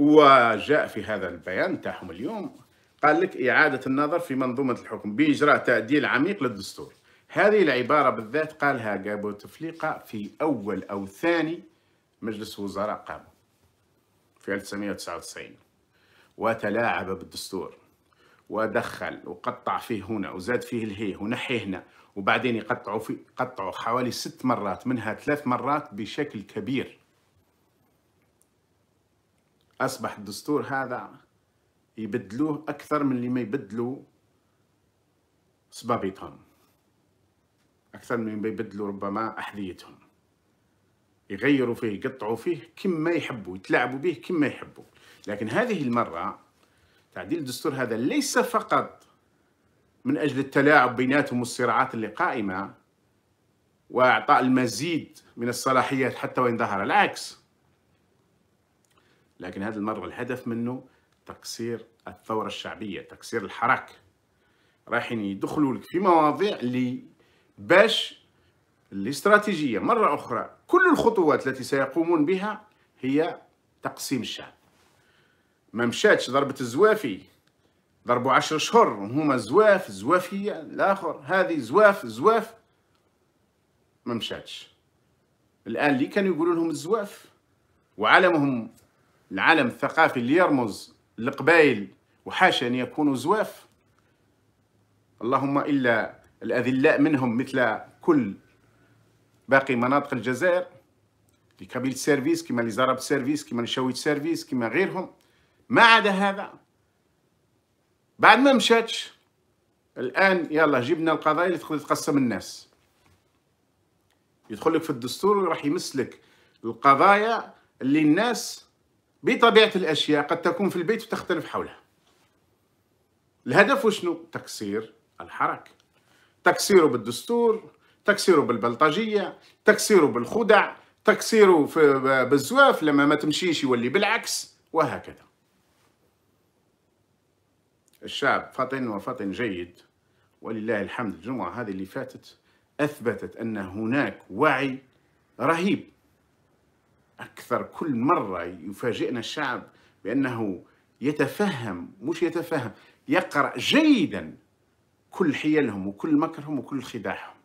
وجاء في هذا البيان تاعهم اليوم قال لك إعادة النظر في منظومة الحكم بإجراء تعديل عميق للدستور هذه العبارة بالذات قالها جابو تفليقة في أول أو ثاني مجلس وزراء قام في 1999 وتلاعب بالدستور ودخل وقطع فيه هنا وزاد فيه الهي ونحي هنا وبعدين يقطعوا في قطعوا حوالي ست مرات منها ثلاث مرات بشكل كبير اصبح الدستور هذا يبدلوه اكثر من اللي ما يبدلوا صبابيطهم اكثر من ما يبدلوا ربما احذيتهم يغيروا فيه يقطعوا فيه كما يحبوا يتلاعبوا به كما يحبوا لكن هذه المره تعديل الدستور هذا ليس فقط من اجل التلاعب بيناتهم والصراعات اللي قائمه واعطاء المزيد من الصلاحيات حتى وان ظهر العكس لكن هذه المرة الهدف منه تكسير الثورة الشعبية تكسير الحراك رايحين يدخلوا لك في مواضيع اللي باش الاستراتيجية مرة أخرى كل الخطوات التي سيقومون بها هي تقسيم الشعب ما مشاتش ضربة الزوافي ضربوا عشر شهور هما زواف زوافية الآخر هذه زواف زواف ما مشاتش الآن اللي كانوا يقولون لهم الزواف وعلمهم العالم الثقافي اللي يرمز للقبائل وحاشا أن يكونوا زواف اللهم إلا الأذلاء منهم مثل كل باقي مناطق الجزائر لكابيل سيرفيس كما لزرب سيرفيس كما لشويت سيرفيس كما غيرهم ما عدا هذا بعد ما مشاتش الآن يلا جبنا القضايا اللي تقدر تقسم الناس يدخل لك في الدستور وراح يمسلك القضايا اللي الناس بطبيعة الأشياء قد تكون في البيت وتختلف حولها الهدف وشنو؟ تكسير الحركة تكسيره بالدستور تكسيره بالبلطجية تكسيره بالخدع تكسيره بالزواف لما ما تمشيش يولي بالعكس وهكذا الشعب فطن وفطن جيد ولله الحمد الجمعة هذه اللي فاتت أثبتت أن هناك وعي رهيب أكثر كل مرة يفاجئنا الشعب بأنه يتفهم مش يتفهم يقرأ جيدا كل حيلهم وكل مكرهم وكل خداعهم